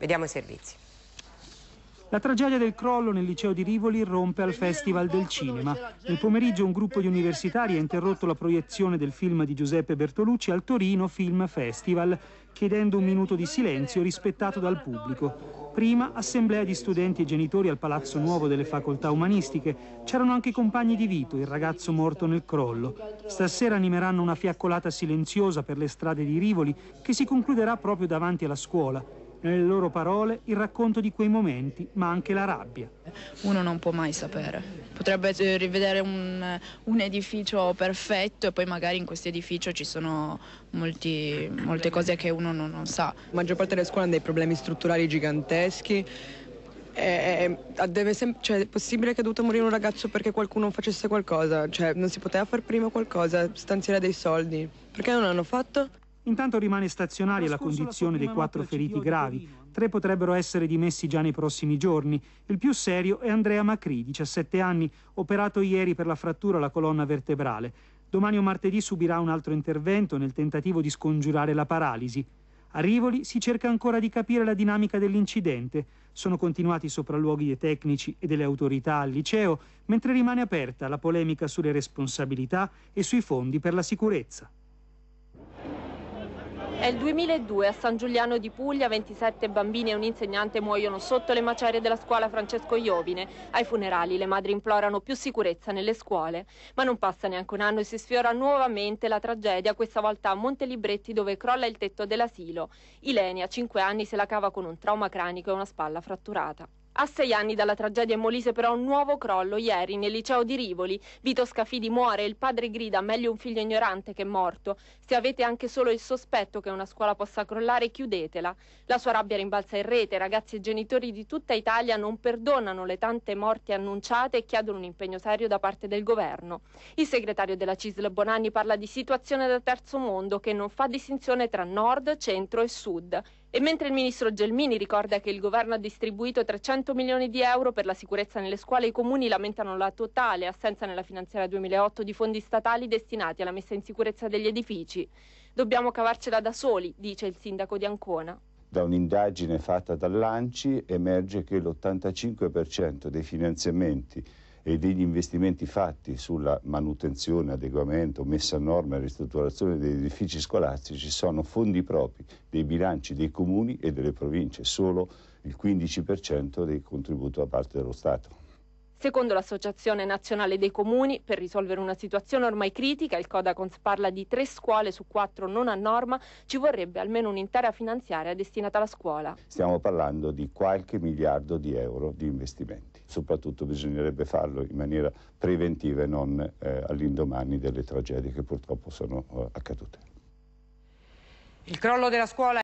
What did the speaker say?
Vediamo i servizi. La tragedia del crollo nel liceo di Rivoli rompe al Festival del Cinema. Nel pomeriggio un gruppo di universitari ha interrotto la proiezione del film di Giuseppe Bertolucci al Torino Film Festival, chiedendo un minuto di silenzio rispettato dal pubblico. Prima assemblea di studenti e genitori al Palazzo Nuovo delle Facoltà Umanistiche. C'erano anche i compagni di Vito, il ragazzo morto nel crollo. Stasera animeranno una fiaccolata silenziosa per le strade di Rivoli che si concluderà proprio davanti alla scuola nelle loro parole il racconto di quei momenti, ma anche la rabbia. Uno non può mai sapere. Potrebbe eh, rivedere un, un edificio perfetto e poi magari in questo edificio ci sono molti, molte cose che uno non, non, sa. La maggior parte delle scuole hanno dei problemi strutturali giganteschi. È, è, cioè, è possibile che è dovuto morire un ragazzo perché qualcuno facesse qualcosa, cioè non si poteva fare prima qualcosa, stanziare dei soldi. Perché non l'hanno fatto? Intanto rimane stazionaria la condizione dei quattro feriti gravi. Tre potrebbero essere dimessi già nei prossimi giorni. Il più serio è Andrea Macri, 17 anni, operato ieri per la frattura alla colonna vertebrale. Domani o martedì subirà un altro intervento nel tentativo di scongiurare la paralisi. A Rivoli si cerca ancora di capire la dinamica dell'incidente. Sono continuati i sopralluoghi dei tecnici e delle autorità al liceo, mentre rimane aperta la polemica sulle responsabilità e sui fondi per la sicurezza. È il 2002, a San Giuliano di Puglia 27 bambini e un insegnante muoiono sotto le macerie della scuola Francesco Iovine. Ai funerali le madri implorano più sicurezza nelle scuole. Ma non passa neanche un anno e si sfiora nuovamente la tragedia, questa volta a Montelibretti dove crolla il tetto dell'asilo. Ilenia, 5 anni, se la cava con un trauma cranico e una spalla fratturata. A sei anni dalla tragedia in Molise però un nuovo crollo ieri nel liceo di Rivoli. Vito Scafidi muore e il padre grida meglio un figlio ignorante che morto. Se avete anche solo il sospetto che una scuola possa crollare chiudetela. La sua rabbia rimbalza in rete, ragazzi e genitori di tutta Italia non perdonano le tante morti annunciate e chiedono un impegno serio da parte del governo. Il segretario della CISL Bonanni parla di situazione da terzo mondo che non fa distinzione tra nord, centro e sud e mentre il ministro Gelmini ricorda che il governo ha distribuito 300 milioni di euro per la sicurezza nelle scuole, i comuni lamentano la totale assenza nella finanziaria 2008 di fondi statali destinati alla messa in sicurezza degli edifici. Dobbiamo cavarcela da soli, dice il sindaco di Ancona. Da un'indagine fatta dall'ANCI emerge che l'85% dei finanziamenti e degli investimenti fatti sulla manutenzione, adeguamento, messa a norma e ristrutturazione degli edifici scolastici sono fondi propri dei bilanci dei comuni e delle province, solo il 15% del contributo da parte dello Stato. Secondo l'Associazione Nazionale dei Comuni, per risolvere una situazione ormai critica, il Codacons parla di tre scuole su quattro non a norma, ci vorrebbe almeno un'intera finanziaria destinata alla scuola. Stiamo parlando di qualche miliardo di euro di investimenti. Soprattutto bisognerebbe farlo in maniera preventiva e non eh, all'indomani delle tragedie che purtroppo sono eh, accadute. Il crollo della scuola